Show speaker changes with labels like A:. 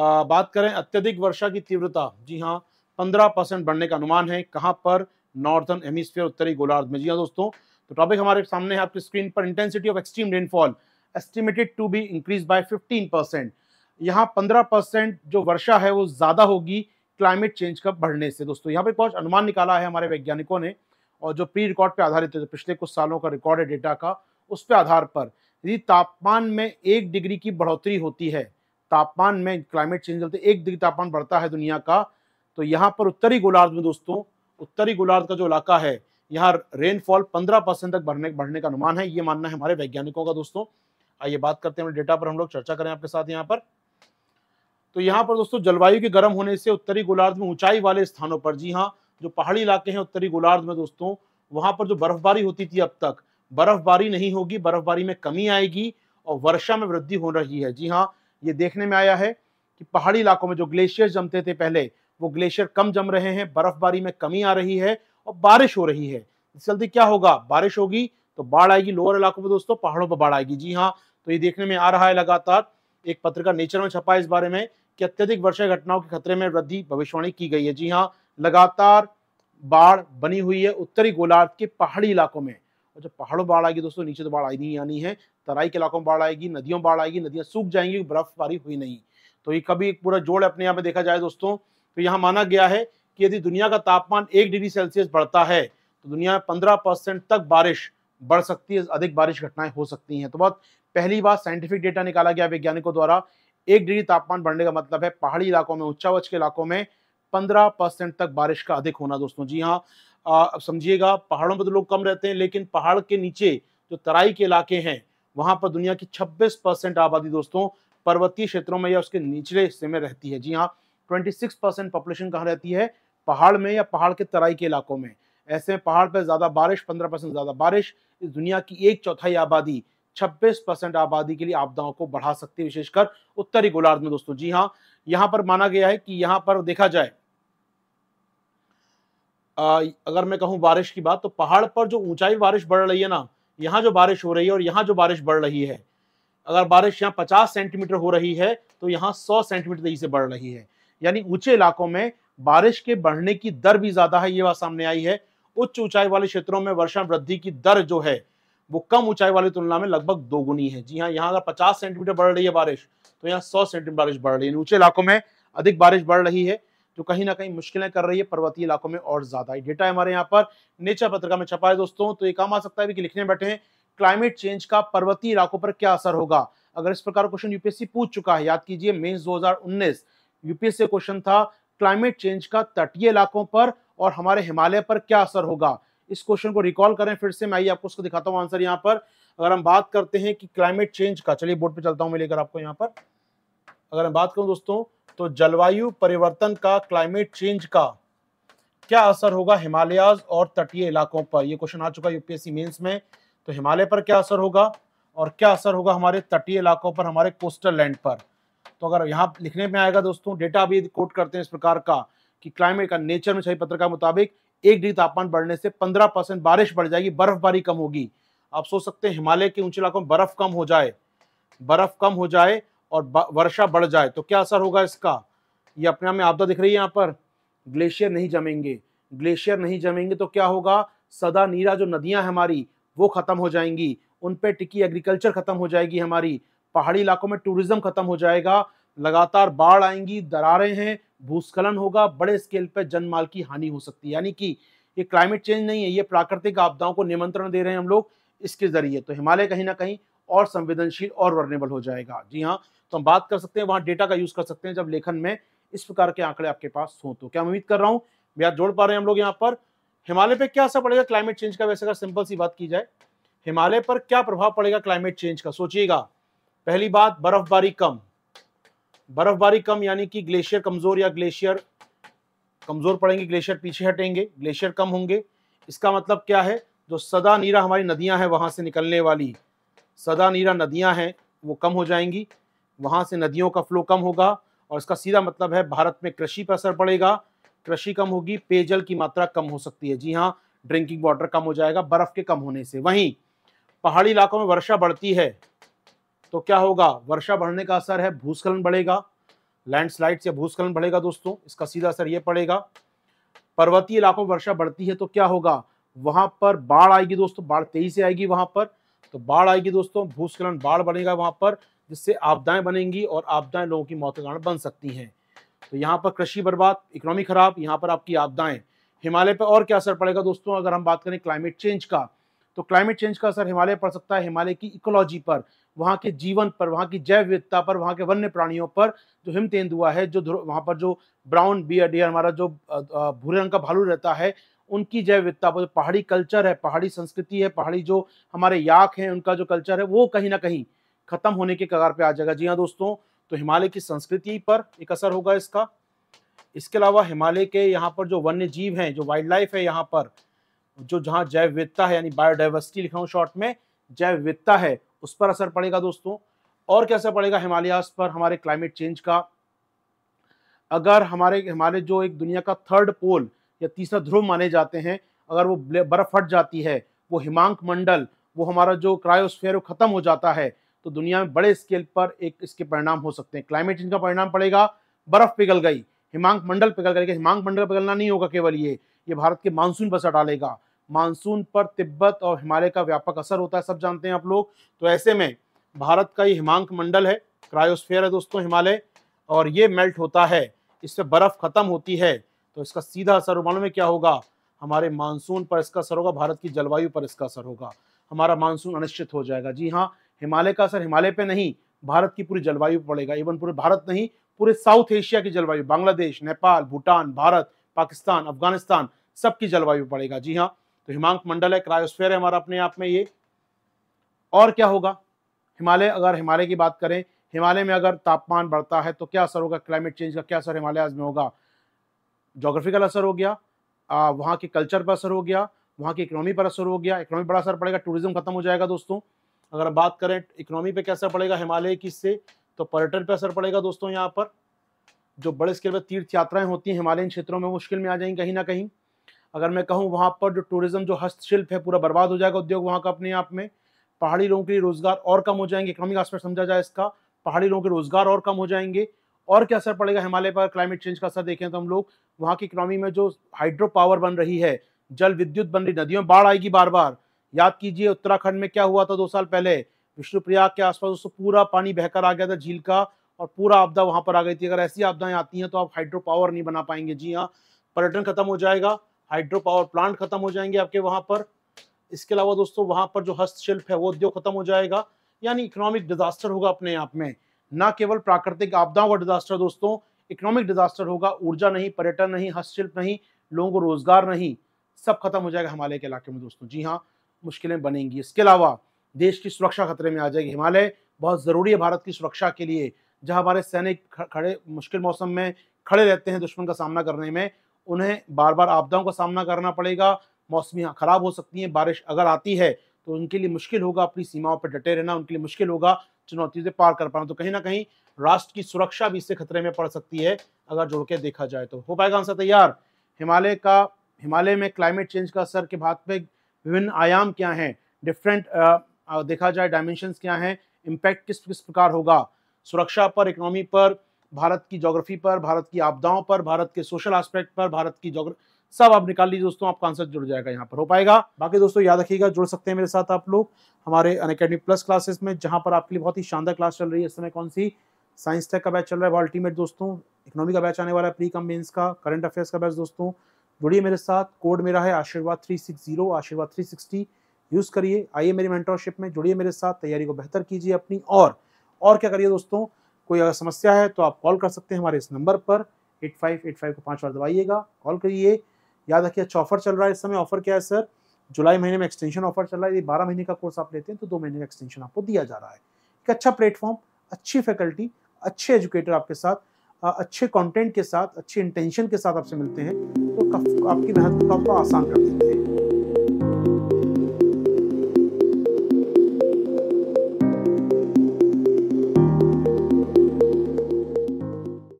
A: आ, बात करें अत्यधिक वर्षा की तीव्रता जी हाँ पंद्रह परसेंट बढ़ने का अनुमान है कहाँ पर नॉर्थन हेमिस्फीयर उत्तरी गोलार्ध में जी हाँ दोस्तों तो टॉपिक हमारे सामने है आपकी स्क्रीन पर intensity of extreme rainfall estimated to be increase by fifteen percent यहाँ पंद्रह परसेंट जो वर्षा है वो ज़्यादा होगी क्लाइमेट चेंज का बढ़ने से दोस्तों यहाँ पे कुछ अनुमान निकाला है हमारे वैज्ञानिकों ने और जो प्री रिकॉर्ड पे आधारित है जो तो पिछले कुछ सालों का रिकॉर्ड है डेटा का उस पर आधार पर यदि तापमान में एक डिग्री की बढ़ोतरी होती है तापमान में क्लाइमेट चेंज होते एक डिग्री तापमान बढ़ता है दुनिया का तो यहाँ पर उत्तरी गोलार्ध में दोस्तों उत्तरी गोलार्ध का जो इलाका है यहाँ रेनफॉल पंद्रह परसेंट तक बढ़ने बढ़ने का अनुमान है ये मानना है हमारे वैज्ञानिकों का दोस्तों आइए बात करते हैं डेटा पर हम लोग चर्चा करें आपके साथ यहाँ पर तो यहाँ पर दोस्तों जलवायु के गर्म होने से उत्तरी गोलार्ध में ऊंचाई वाले स्थानों पर जी हाँ जो पहाड़ी इलाके हैं उत्तरी गोलार्ध में दोस्तों वहां पर जो बर्फबारी होती थी अब तक बर्फबारी नहीं होगी बर्फबारी में कमी आएगी और वर्षा में वृद्धि हो रही है जी हाँ ये देखने में आया है कि पहाड़ी इलाकों में जो ग्लेशियर जमते थे पहले वो ग्लेशियर कम जम रहे हैं बर्फबारी में कमी आ रही है और बारिश हो रही है इस चलते क्या होगा बारिश होगी तो बाढ़ आएगी लोअर इलाकों में दोस्तों पहाड़ों पर बाढ़ आएगी जी हाँ तो ये देखने में आ रहा है लगातार एक पत्रकार नेचर में छपा इस बारे में कि अत्यधिक वर्षा घटनाओं के खतरे में वृद्धि भविष्यवाणी की गई है जी हाँ लगातार बाढ़ बनी हुई है उत्तरी गोलार्ध के पहाड़ी इलाकों में और अच्छा, जब पहाड़ों बाढ़ आएगी दोस्तों नीचे तो बाढ़ आनी आनी है तराई के इलाकों में बाढ़ आएगी नदियों बाढ़ आएगी नदियां सूख जाएंगी बर्फबारी हुई नहीं तो ये कभी एक पूरा जोड़ अपने यहाँ पे देखा जाए दोस्तों तो यहाँ माना गया है कि यदि दुनिया का तापमान एक डिग्री सेल्सियस बढ़ता है तो दुनिया में पंद्रह परसेंट तक बारिश बढ़ सकती है अधिक बारिश घटनाएं हो सकती हैं तो बहुत पहली बार साइंटिफिक डेटा निकाला गया वैज्ञानिकों द्वारा एक डिग्री तापमान बढ़ने का मतलब है पहाड़ी इलाकों में उच्चावच के इलाकों में पंद्रह परसेंट तक बारिश का अधिक होना दोस्तों जी हाँ समझिएगा पहाड़ों पर तो लोग कम रहते हैं लेकिन पहाड़ के नीचे जो तराई के इलाके हैं वहां पर दुनिया की 26 परसेंट आबादी दोस्तों पर्वतीय क्षेत्रों में या उसके निचले हिस्से में रहती है जी हाँ 26 परसेंट पॉपुलेशन कहाँ रहती है पहाड़ में या पहाड़ के तराई के इलाकों में ऐसे में पहाड़ पर ज़्यादा बारिश 15 परसेंट ज़्यादा बारिश इस दुनिया की एक चौथाई आबादी 26 परसेंट आबादी के लिए आपदाओं को बढ़ा सकती है विशेषकर उत्तरी गोलार्ध में दोस्तों जी हाँ यहाँ पर माना गया है कि यहाँ पर देखा जाए अगर मैं कहूँ बारिश की बात तो पहाड़ पर जो ऊंचाई बारिश बढ़ रही है ना यहाँ जो बारिश हो रही है और यहाँ जो बारिश बढ़ रही है अगर बारिश यहाँ पचास सेंटीमीटर हो रही है तो यहाँ सौ सेंटीमीटर तेजी से बढ़ रही है यानी ऊंचे इलाकों में बारिश के बढ़ने की दर भी ज़्यादा है ये बात सामने आई है उच्च ऊंचाई वाले क्षेत्रों में वर्षा वृद्धि की दर जो है वो कम ऊंचाई वाली तुलना में लगभग दोगुनी है जी हाँ यहाँ अगर पचास सेंटीमीटर बढ़ रही है बारिश तो यहाँ सौ सेंटीमीटर बारिश बढ़ रही है ऊंचे इलाकों में अधिक बारिश बढ़ रही है जो कहीं ना कहीं मुश्किलें कर रही है पर्वतीय इलाकों में और ज़्यादा डेटा हमारे यहाँ पर नेचर पत्रिका में छपा है दोस्तों तो ये काम आ सकता है कि लिखने बैठे हैं क्लाइमेट चेंज का पर्वतीय इलाकों पर क्या असर होगा अगर इस प्रकार क्वेश्चन यूपीएससी पूछ चुका है याद कीजिए मेन्स दो यूपीएससी क्वेश्चन था क्लाइमेट चेंज का तटीय इलाकों पर और हमारे हिमालय पर क्या असर होगा इस क्वेश्चन को रिकॉल करें फिर से मैं आपको उसको दिखाता हूं आंसर यहाँ पर अगर हम बात करते हैं कि क्लाइमेट चेंज का चलिए बोर्ड पर चलता हूं मैं लेकर आपको यहां पर अगर मैं बात करूं दोस्तों तो जलवायु परिवर्तन का क्लाइमेट चेंज का क्या असर होगा हिमालयाज और तटीय इलाकों पर यह क्वेश्चन आ चुका यूपीएससी मेंस में तो हिमालय पर क्या असर होगा और क्या असर होगा हमारे तटीय इलाकों पर हमारे कोस्टल लैंड पर तो अगर यहाँ लिखने में आएगा दोस्तों डेटा भी कोट करते हैं इस प्रकार का कि क्लाइमेट का नेचर में सही पत्र के मुताबिक एक डिग्री तापमान बढ़ने से पंद्रह परसेंट बारिश बढ़ जाएगी बर्फबारी कम होगी आप सोच सकते हैं हिमालय के ऊंचे इलाकों में बर्फ कम हो जाए बर्फ कम हो जाए और वर्षा बढ़ जाए तो क्या असर होगा इसका ये अपने आप में आपदा दिख रही है यहाँ पर ग्लेशियर नहीं जमेंगे ग्लेशियर नहीं जमेंगे तो क्या होगा सदा नीरा जो नदियां हमारी वो ख़त्म हो जाएंगी उन पर टिकी एग्रीकल्चर ख़त्म हो जाएगी हमारी पहाड़ी इलाकों में टूरिज़्म ख़त्म हो जाएगा लगातार बाढ़ आएंगी दरारें हैं भूस्खलन होगा बड़े स्केल पर जनमाल की हानि हो सकती है यानी कि ये क्लाइमेट चेंज नहीं है ये प्राकृतिक आपदाओं को निमंत्रण दे रहे हैं हम लोग इसके ज़रिए तो हिमालय कहीं ना कहीं और संवेदनशील और वर्नेबल हो जाएगा जी हाँ तो हम बात कर सकते हैं वहां डेटा का यूज कर सकते हैं जब लेखन में इस प्रकार के आंकड़े आपके पास हो तो क्या उम्मीद कर रहा हूँ यार जोड़ पा रहे हैं हम लोग यहाँ पर हिमालय पर क्या असर पड़ेगा क्लाइमेट चेंज का वैसे अगर सिंपल सी बात की जाए हिमालय पर क्या प्रभाव पड़ेगा क्लाइमेट चेंज का सोचिएगा पहली बात बर्फबारी कम बर्फबारी कम यानी कि ग्लेशियर कमजोर या ग्लेशियर कमजोर पड़ेंगे ग्लेशियर पीछे हटेंगे ग्लेशियर कम होंगे इसका मतलब क्या है जो सदा नीरा हमारी नदियां हैं वहां से निकलने वाली सदा नीरा नदियां हैं वो कम हो जाएंगी वहाँ से नदियों का फ्लो कम होगा और इसका सीधा मतलब है भारत में कृषि पर असर पड़ेगा कृषि कम होगी पेयजल की मात्रा कम हो सकती है जी हाँ ड्रिंकिंग वाटर कम हो जाएगा बर्फ के कम होने से वहीं पहाड़ी इलाकों में वर्षा बढ़ती है तो क्या होगा वर्षा बढ़ने का असर है भूस्खलन बढ़ेगा लैंडस्लाइड्स या भूस्खलन बढ़ेगा दोस्तों इसका सीधा असर यह पड़ेगा पर्वतीय इलाकों में वर्षा बढ़ती है तो क्या होगा वहां पर बाढ़ आएगी दोस्तों बाढ़ तेजी से आएगी वहां पर तो बाढ़ आएगी दोस्तों भूस्खलन बाढ़ बढ़ेगा वहां पर जिससे आपदाएं बनेंगी और आपदाएं लोगों की मौत का कारण बन सकती हैं तो यहाँ पर कृषि बर्बाद इकोनॉमी खराब यहाँ पर आपकी आपदाएं हिमालय पर और क्या असर पड़ेगा दोस्तों अगर हम बात करें क्लाइमेट चेंज का तो क्लाइमेट चेंज का असर हिमालय पड़ सकता है हिमालय की इकोलॉजी पर वहाँ के जीवन पर वहाँ की जैव विविधता पर वहाँ के वन्य प्राणियों पर जो हिम तेंदुआ है जो वहाँ पर जो ब्राउन बियर डियर हमारा जो भूरे रंग का भालू रहता है उनकी जैव विविधता पर जो पहाड़ी कल्चर है पहाड़ी संस्कृति है पहाड़ी जो हमारे याक हैं उनका जो कल्चर है वो कहीं ना कहीं खत्म होने के कगार पे आ जाएगा जी हाँ दोस्तों तो हिमालय की संस्कृति पर एक असर होगा इसका इसके अलावा हिमालय के यहाँ पर जो वन्य जीव हैं जो वाइल्ड लाइफ है यहाँ पर जो जहाँ जैव विविधता है यानी बायोडाइवर्सिटी लिखा हूँ शॉर्ट में जैव विविधता है उस पर असर पड़ेगा दोस्तों और क्या असर पड़ेगा हिमालयास पर हमारे क्लाइमेट चेंज का अगर हमारे हमारे जो एक दुनिया का थर्ड पोल या तीसरा ध्रुव माने जाते हैं अगर वो बर्फ फट जाती है वो हिमांक मंडल वो हमारा जो क्रायोस्फेयर वो ख़त्म हो जाता है तो दुनिया में बड़े स्केल पर एक इसके परिणाम हो सकते हैं क्लाइमेट चेंज का परिणाम पड़ेगा बर्फ पिघल गई हिमांक मंडल पिघल गई हिमांक मंडल पिघलना नहीं होगा केवल ये ये भारत के मानसून पर डालेगा मानसून पर तिब्बत और हिमालय का व्यापक असर होता है सब जानते हैं आप लोग तो ऐसे में भारत का ये हिमांक मंडल है क्रायोस्फेयर है दोस्तों हिमालय और ये मेल्ट होता है इससे बर्फ खत्म होती है तो इसका सीधा असर मालूम में क्या होगा हमारे मानसून पर इसका असर होगा भारत की जलवायु पर इसका असर होगा हमारा मानसून अनिश्चित हो जाएगा जी हाँ हिमालय का असर हिमालय पे नहीं भारत की पूरी जलवायु पड़ेगा इवन पूरे भारत नहीं पूरे साउथ एशिया की जलवायु बांग्लादेश नेपाल भूटान भारत पाकिस्तान अफगानिस्तान सबकी जलवायु पड़ेगा जी हाँ तो हिमांक मंडल है क्रायोस्फेयर है हमारा अपने आप में ये और क्या होगा हिमालय अगर हिमालय की बात करें हिमालय में अगर तापमान बढ़ता है तो क्या असर होगा क्लाइमेट चेंज का क्या असर हिमालय में होगा जोग्राफिकल असर हो गया वहाँ के कल्चर पर असर हो गया वहाँ की इकोनॉमी पर असर हो गया इकोनॉमी बड़ा असर पड़ेगा टूरिज्म खत्म हो जाएगा दोस्तों अगर हम बात करें इकोनॉमी पे कैसा पड़ेगा हिमालय की से तो पर्यटन पे असर पड़ेगा दोस्तों यहाँ पर जो बड़े स्केल पर तीर्थ यात्राएं होती हैं हिमालयन क्षेत्रों में मुश्किल में आ जाएंगी कहीं ना कहीं अगर मैं कहूँ वहाँ पर जो टूरिज़्म जो हस्तशिल्प है पूरा बर्बाद हो जाएगा उद्योग वहाँ का अपने आप में पहाड़ी लोगों के लिए रोज़गार और कम हो जाएंगे इकोनॉमिक आस्पेक्ट समझा जाए इसका पहाड़ी लोगों के रोज़गार और कम हो जाएंगे और क्या असर पड़ेगा हिमालय पर क्लाइमेट चेंज का असर देखें तो हम लोग वहाँ की इकोनॉमी में जो हाइड्रो पावर बन रही है जल विद्युत बन रही नदियों बाढ़ आएगी बार बार याद कीजिए उत्तराखंड में क्या हुआ था दो साल पहले विष्णुप्रयाग के आसपास उससे पूरा पानी बहकर आ गया था झील का और पूरा आपदा वहां पर आ गई थी अगर ऐसी आपदाएं आती हैं तो आप हाइड्रो पावर नहीं बना पाएंगे जी हाँ पर्यटन खत्म हो जाएगा हाइड्रो पावर प्लांट खत्म हो जाएंगे आपके वहां पर इसके अलावा दोस्तों वहां पर जो हस्तशिल्प है वो उद्योग खत्म हो जाएगा यानी इकोनॉमिक डिजास्टर होगा अपने आप में ना केवल प्राकृतिक आपदाओं का डिजास्टर दोस्तों इकोनॉमिक डिजास्टर होगा ऊर्जा नहीं पर्यटन नहीं हस्तशिल्प नहीं लोगों को रोजगार नहीं सब खत्म हो जाएगा हमारे इलाके में दोस्तों जी हाँ मुश्किलें बनेंगी इसके अलावा देश की सुरक्षा खतरे में आ जाएगी हिमालय बहुत ज़रूरी है भारत की सुरक्षा के लिए जहाँ हमारे सैनिक खड़े मुश्किल मौसम में खड़े रहते हैं दुश्मन का सामना करने में उन्हें बार बार आपदाओं का सामना करना पड़ेगा मौसमी हाँ, ख़राब हो सकती हैं बारिश अगर आती है तो उनके लिए मुश्किल होगा अपनी सीमाओं पर डटे रहना उनके लिए मुश्किल होगा चुनौतियों से पार कर पाना तो कहीं ना कहीं राष्ट्र की सुरक्षा भी इससे खतरे में पड़ सकती है अगर जोड़ के देखा जाए तो हो पाएगा आंसर तैयार हिमालय का हिमालय में क्लाइमेट चेंज का असर के भाग में विभिन्न आयाम क्या हैं डिफरेंट uh, uh, देखा जाए डायमेंशंस क्या हैं इम्पैक्ट किस किस प्रकार होगा सुरक्षा पर इकोनॉमी पर भारत की जोग्राफी पर भारत की आपदाओं पर भारत के सोशल एस्पेक्ट पर भारत की सब आप निकाल लीजिए दोस्तों आपका आंसर जुड़ जाएगा यहाँ पर हो पाएगा बाकी दोस्तों याद रखिएगा जुड़ सकते हैं मेरे साथ आप लोग हमारे अनकेडमी प्लस क्लासेस में जहाँ पर आपके लिए बहुत ही शानदार क्लास चल रही है इस समय कौन सी साइंस टेक का बैच चल रहा है अल्टीमेट दोस्तों इकोनॉमी का बैच आने वाला है प्री कम मेन्स का करंट अफेयर्स का बैच दोस्तों जुड़िए मेरे साथ कोड मेरा है Ashirwad three six zero Ashirwad three sixty use करिए आइए मेरी मेंटरशिप में जुड़िए मेरे साथ तैयारी को बेहतर कीजिए अपनी और और क्या करिए दोस्तों कोई अगर समस्या है तो आप कॉल कर सकते हैं हमारे इस नंबर पर एट फाइव एट फाइव को पाँच बार दबाइएगा कॉल करिए याद रखिए अच्छा ऑफर चल रहा है इस समय ऑफर क्या है सर जुलाई महीने में एक्सटेंशन ऑफर चल रहा है यदि बारह महीने का कोर्स आप लेते हैं तो दो महीने का एक्सटेंशन आपको दिया जा रहा है एक अच्छा प्लेटफॉर्म अच्छी फैकल्टी अच्छे एजुकेटर आपके साथ अच्छे कंटेंट के साथ अच्छे इंटेंशन के साथ आपसे मिलते हैं तो आपकी मेहनत को आपको आसान कर देते हैं